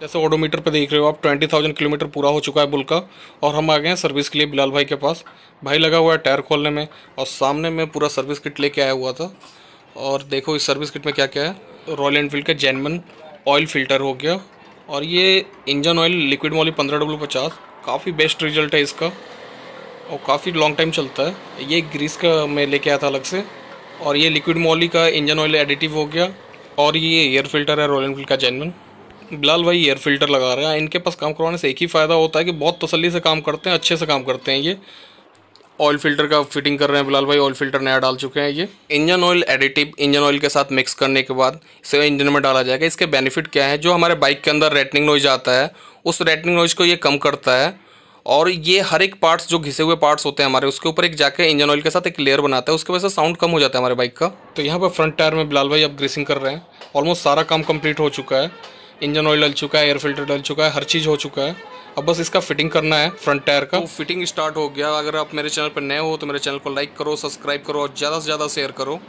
जैसे ओडोमीटर पे देख रहे हो आप ट्वेंटी थाउजेंड किलोमीटर पूरा हो चुका है बुल का और हम आ गए हैं सर्विस के लिए बिलाल भाई के पास भाई लगा हुआ है टायर खोलने में और सामने में पूरा सर्विस किट लेके आया हुआ था और देखो इस सर्विस किट में क्या क्या है रॉयल एनफील्ड का जैनमन ऑयल फिल्टर हो गया और ये इंजन ऑयल लिक्विड मॉली पंद्रह डब्लू पचास काफ़ी बेस्ट रिजल्ट है इसका और काफ़ी लॉन्ग टाइम चलता है ये ग्रीस का मैं लेके आया था अलग से और ये लिक्विड मॉली का इंजन ऑयल एडिटिव हो गया और ये एयर फिल्टर है रॉयल एनफील्ड का जैनमन बिलाल भाई एयर फिल्टर लगा रहे हैं इनके पास काम करवाने से एक ही फ़ायदा होता है कि बहुत तसली से काम करते हैं अच्छे से काम करते हैं ये ऑयल फिल्टर का फिटिंग कर रहे हैं बिलाल भाई ऑयल फिल्टर नया डाल चुके हैं ये engine oil additive engine oil के साथ मिक्स करने के बाद इसे इंजन में डाला जाएगा इसके बेनिफिट क्या है जो हमारे बाइक के अंदर रेटनिंग नॉइज आता है उस रेटनिंग नॉइज को ये कम करता है और ये हर एक पार्ट्स जो घिसे हुए पार्ट्स होते हैं हमारे उसके ऊपर एक जाके इंजन ऑयल के साथ एक लेयर बनाता है उसकी वजह से साउंड कम हो जाता है हमारे बाइक का तो यहाँ पर फ्रंट टायर में बिलाल भाई अब ग्रीसिंग कर रहे हैं ऑलमोस्ट सारा काम कंप्लीट हो चुका है इंजन ऑयल डल चुका है एयर फिल्टर डल चुका है हर चीज़ हो चुका है अब बस इसका फिटिंग करना है फ्रंट टायर का तो फिटिंग स्टार्ट हो गया अगर आप मेरे चैनल पर नए हो तो मेरे चैनल को लाइक करो सब्सक्राइब करो और ज़्यादा से ज़्यादा शेयर करो